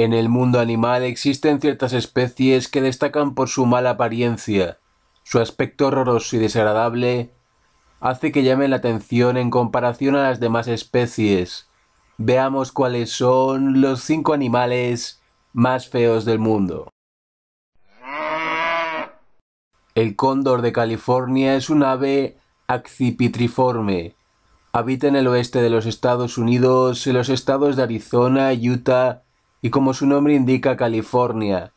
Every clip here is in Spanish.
En el mundo animal existen ciertas especies que destacan por su mala apariencia. Su aspecto horroroso y desagradable hace que llamen la atención en comparación a las demás especies. Veamos cuáles son los cinco animales más feos del mundo. El cóndor de California es un ave accipitriforme. Habita en el oeste de los Estados Unidos, en los estados de Arizona, Utah, y como su nombre indica California.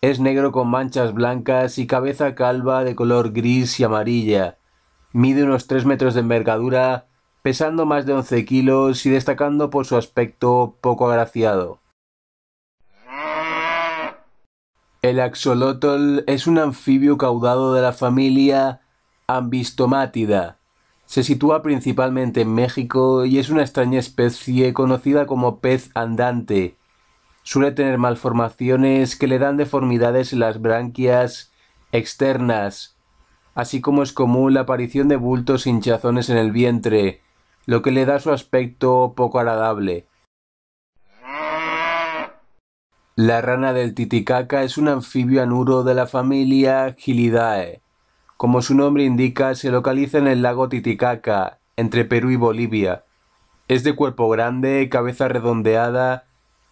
Es negro con manchas blancas y cabeza calva de color gris y amarilla. Mide unos 3 metros de envergadura, pesando más de 11 kilos y destacando por su aspecto poco agraciado. El axolotl es un anfibio caudado de la familia Ambistomátida. Se sitúa principalmente en México y es una extraña especie conocida como pez andante Suele tener malformaciones que le dan deformidades en las branquias externas, así como es común la aparición de bultos e hinchazones en el vientre, lo que le da su aspecto poco agradable. La rana del Titicaca es un anfibio anuro de la familia Gilidae. Como su nombre indica, se localiza en el lago Titicaca, entre Perú y Bolivia. Es de cuerpo grande, cabeza redondeada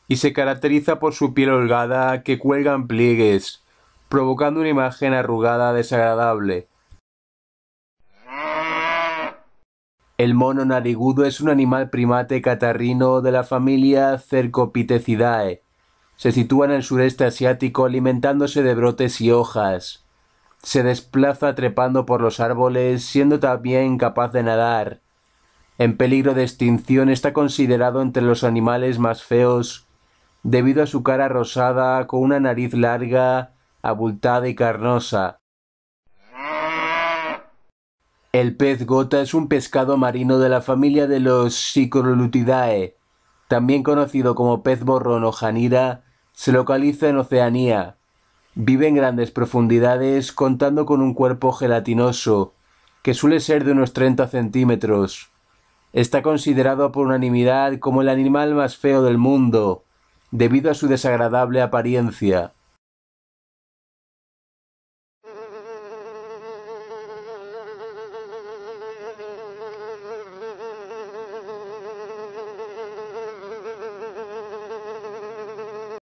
y se caracteriza por su piel holgada que cuelga en pliegues, provocando una imagen arrugada desagradable. El mono narigudo es un animal primate catarrino de la familia Cercopithecidae. Se sitúa en el sureste asiático alimentándose de brotes y hojas. Se desplaza trepando por los árboles, siendo también capaz de nadar. En peligro de extinción está considerado entre los animales más feos debido a su cara rosada con una nariz larga, abultada y carnosa. El pez gota es un pescado marino de la familia de los Cicrolutidae, también conocido como pez borrón o janira, se localiza en Oceanía. Vive en grandes profundidades contando con un cuerpo gelatinoso, que suele ser de unos 30 centímetros. Está considerado por unanimidad como el animal más feo del mundo, debido a su desagradable apariencia